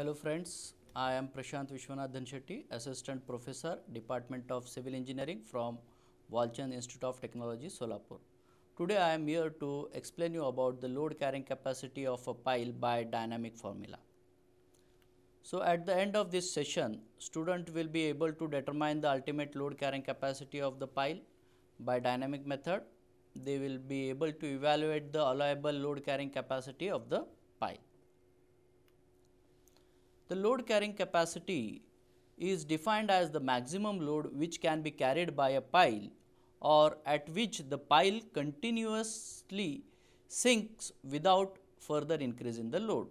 Hello friends, I am Prashant Vishwanathan Shetty, Assistant Professor, Department of Civil Engineering from Walchand Institute of Technology, Solapur. Today I am here to explain you about the load carrying capacity of a pile by dynamic formula. So at the end of this session, student will be able to determine the ultimate load carrying capacity of the pile by dynamic method. They will be able to evaluate the allowable load carrying capacity of the pile. The load carrying capacity is defined as the maximum load which can be carried by a pile or at which the pile continuously sinks without further increase in the load.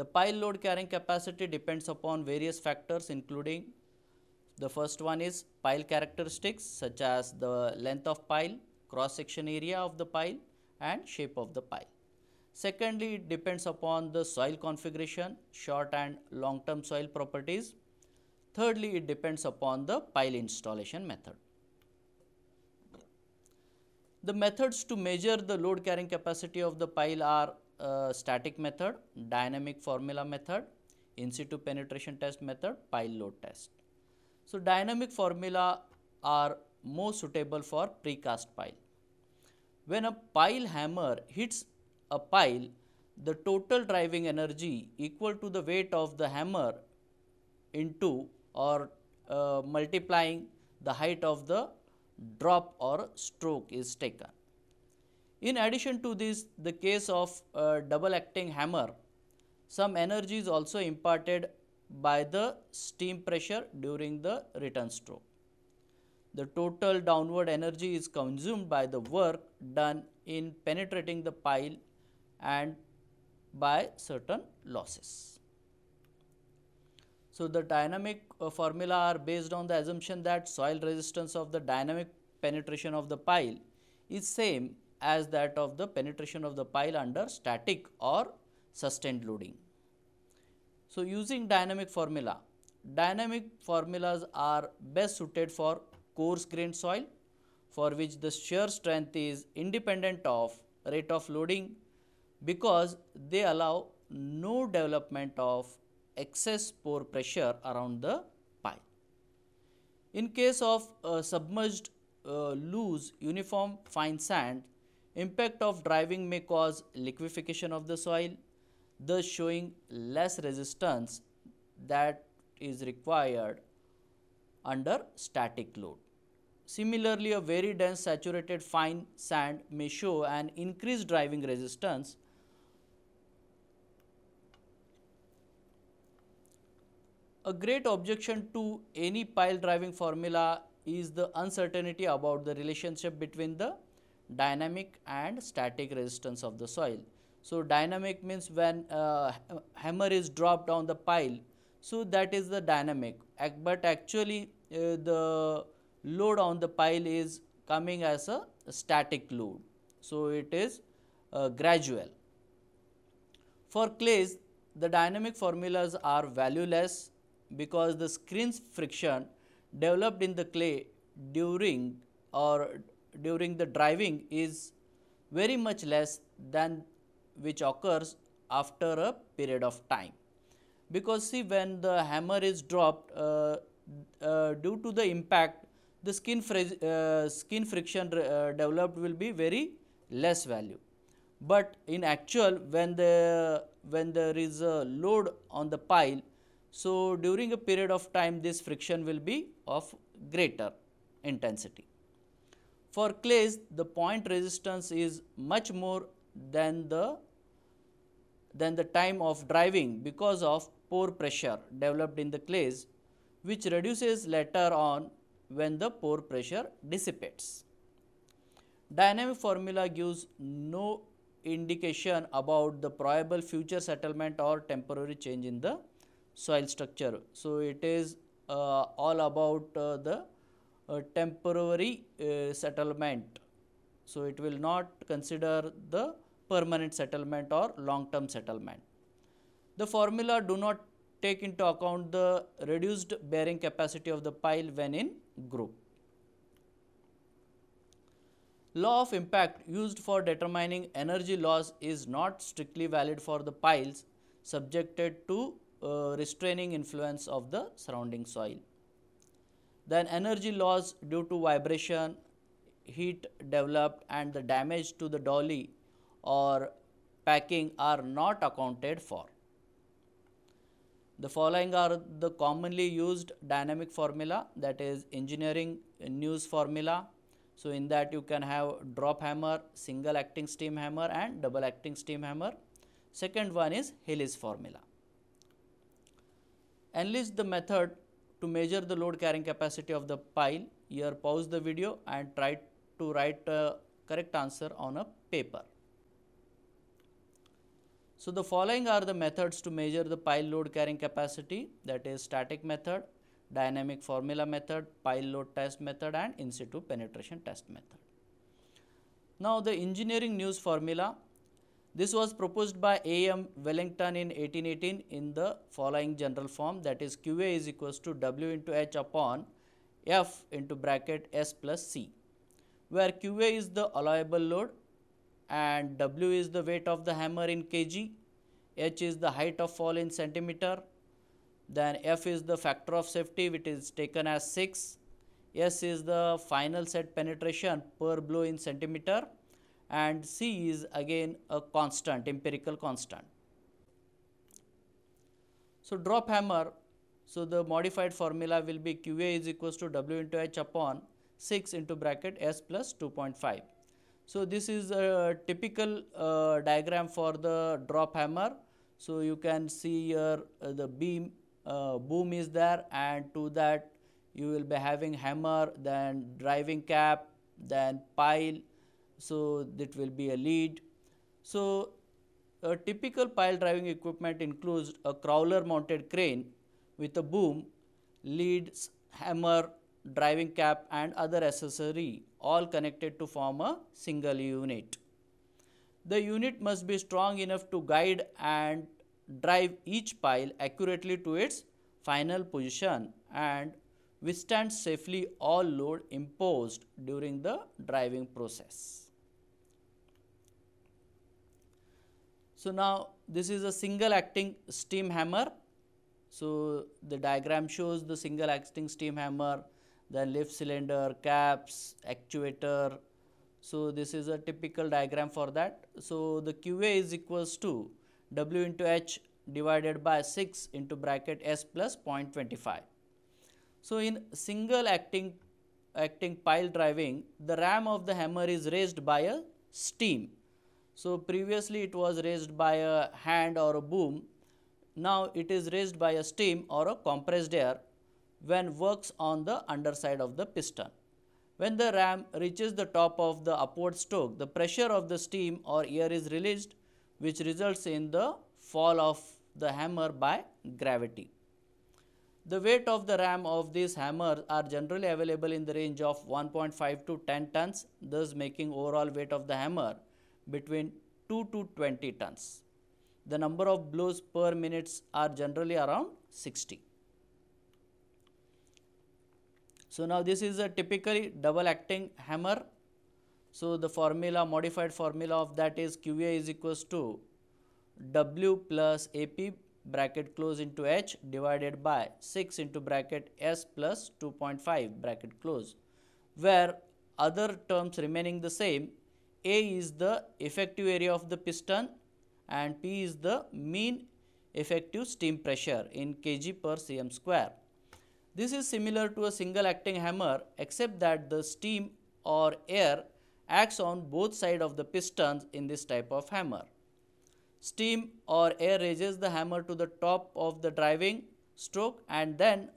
The pile load carrying capacity depends upon various factors including the first one is pile characteristics such as the length of pile, cross section area of the pile and shape of the pile. Secondly, it depends upon the soil configuration, short and long term soil properties. Thirdly, it depends upon the pile installation method. The methods to measure the load carrying capacity of the pile are uh, static method, dynamic formula method, in situ penetration test method, pile load test. So, dynamic formula are more suitable for precast pile. When a pile hammer hits a pile, the total driving energy equal to the weight of the hammer into or uh, multiplying the height of the drop or stroke is taken. In addition to this, the case of a uh, double acting hammer, some energy is also imparted by the steam pressure during the return stroke. The total downward energy is consumed by the work done in penetrating the pile and by certain losses. So, the dynamic uh, formula are based on the assumption that soil resistance of the dynamic penetration of the pile is same as that of the penetration of the pile under static or sustained loading. So, using dynamic formula, dynamic formulas are best suited for coarse grained soil for which the shear strength is independent of rate of loading because they allow no development of excess pore pressure around the pile. In case of a submerged uh, loose uniform fine sand, impact of driving may cause liquefaction of the soil, thus showing less resistance that is required under static load. Similarly, a very dense saturated fine sand may show an increased driving resistance A great objection to any pile driving formula is the uncertainty about the relationship between the dynamic and static resistance of the soil. So, dynamic means when uh, hammer is dropped on the pile, so that is the dynamic, but actually uh, the load on the pile is coming as a static load. So, it is uh, gradual. For clays, the dynamic formulas are valueless because the screen's friction developed in the clay during or during the driving is very much less than which occurs after a period of time. Because see when the hammer is dropped uh, uh, due to the impact the skin, uh, skin friction uh, developed will be very less value. But in actual when the when there is a load on the pile so, during a period of time this friction will be of greater intensity. For clays the point resistance is much more than the than the time of driving because of pore pressure developed in the clays which reduces later on when the pore pressure dissipates. Dynamic formula gives no indication about the probable future settlement or temporary change in the soil structure. So, it is uh, all about uh, the uh, temporary settlement. So, it will not consider the permanent settlement or long term settlement. The formula do not take into account the reduced bearing capacity of the pile when in group. Law of impact used for determining energy loss is not strictly valid for the piles subjected to uh, restraining influence of the surrounding soil. Then energy loss due to vibration, heat developed and the damage to the dolly or packing are not accounted for. The following are the commonly used dynamic formula that is engineering news formula. So, in that you can have drop hammer, single acting steam hammer and double acting steam hammer. Second one is Hillis formula. Enlist the method to measure the load carrying capacity of the pile. Here pause the video and try to write a correct answer on a paper. So the following are the methods to measure the pile load carrying capacity that is static method, dynamic formula method, pile load test method and in situ penetration test method. Now the engineering news formula this was proposed by A.M. Wellington in 1818 in the following general form that is QA is equals to W into H upon F into bracket S plus C where QA is the allowable load and W is the weight of the hammer in kg, H is the height of fall in centimeter, then F is the factor of safety which is taken as 6, S is the final set penetration per blow in centimeter and C is again a constant, empirical constant. So, drop hammer, so the modified formula will be QA is equals to W into H upon 6 into bracket S plus 2.5. So, this is a typical uh, diagram for the drop hammer. So, you can see here uh, the beam uh, boom is there and to that you will be having hammer, then driving cap, then pile, so, that will be a lead. So, a typical pile driving equipment includes a crawler mounted crane with a boom, leads, hammer, driving cap and other accessory all connected to form a single unit. The unit must be strong enough to guide and drive each pile accurately to its final position and withstand safely all load imposed during the driving process. So, now this is a single acting steam hammer. So, the diagram shows the single acting steam hammer, then lift cylinder, caps, actuator. So, this is a typical diagram for that. So, the QA is equals to W into H divided by 6 into bracket S plus 0.25. So, in single acting acting pile driving, the ram of the hammer is raised by a steam so, previously it was raised by a hand or a boom. Now, it is raised by a steam or a compressed air when works on the underside of the piston. When the ram reaches the top of the upward stroke, the pressure of the steam or air is released which results in the fall of the hammer by gravity. The weight of the ram of these hammers are generally available in the range of 1.5 to 10 tons, thus making overall weight of the hammer between 2 to 20 tons. The number of blows per minutes are generally around 60. So, now this is a typically double acting hammer. So, the formula modified formula of that is QA is equals to W plus AP bracket close into H divided by 6 into bracket S plus 2.5 bracket close where other terms remaining the same a is the effective area of the piston and P is the mean effective steam pressure in kg per cm square. This is similar to a single acting hammer except that the steam or air acts on both sides of the pistons in this type of hammer. Steam or air raises the hammer to the top of the driving stroke and then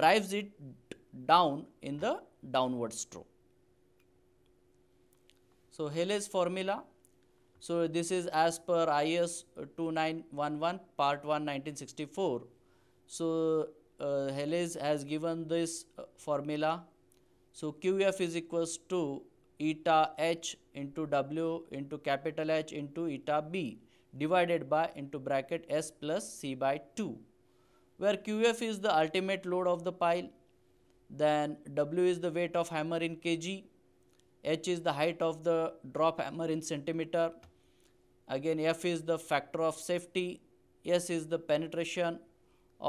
drives it down in the downward stroke. So Helles formula. So this is as per IS 2911 part 1 1964. So uh, Helles has given this uh, formula. So QF is equals to eta h into W into capital H into eta b divided by into bracket S plus C by 2 where QF is the ultimate load of the pile then W is the weight of hammer in kg h is the height of the drop hammer in centimeter again f is the factor of safety s is the penetration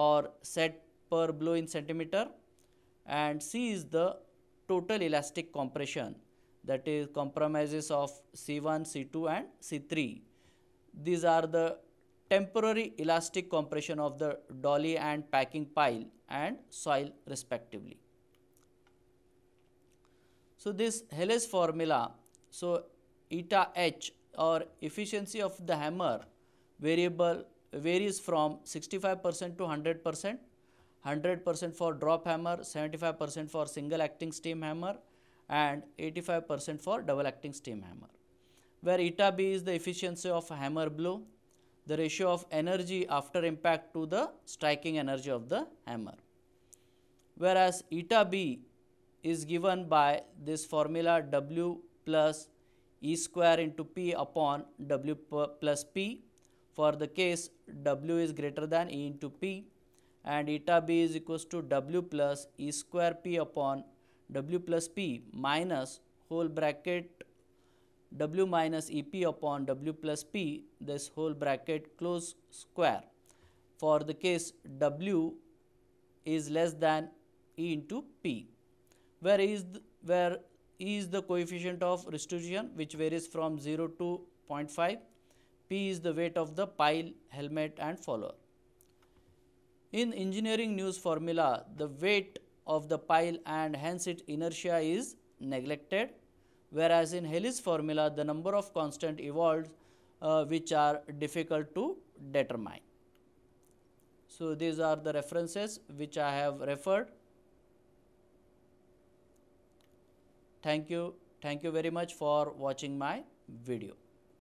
or set per blow in centimeter and c is the total elastic compression that is compromises of c1 c2 and c3 these are the temporary elastic compression of the dolly and packing pile and soil respectively so this Helles formula, so eta h or efficiency of the hammer variable varies from 65% to 100%, 100% for drop hammer, 75% for single acting steam hammer and 85% for double acting steam hammer. Where eta b is the efficiency of hammer blow, the ratio of energy after impact to the striking energy of the hammer. Whereas eta b is given by this formula W plus E square into P upon W plus P for the case W is greater than E into P and eta B is equals to W plus E square P upon W plus P minus whole bracket W minus EP upon W plus P this whole bracket close square for the case W is less than E into P. Where is the, the coefficient of restitution which varies from 0 to 0.5 p is the weight of the pile helmet and follower in engineering news formula the weight of the pile and hence its inertia is neglected whereas in Helis formula the number of constant evolved uh, which are difficult to determine. So, these are the references which I have referred. Thank you. Thank you very much for watching my video.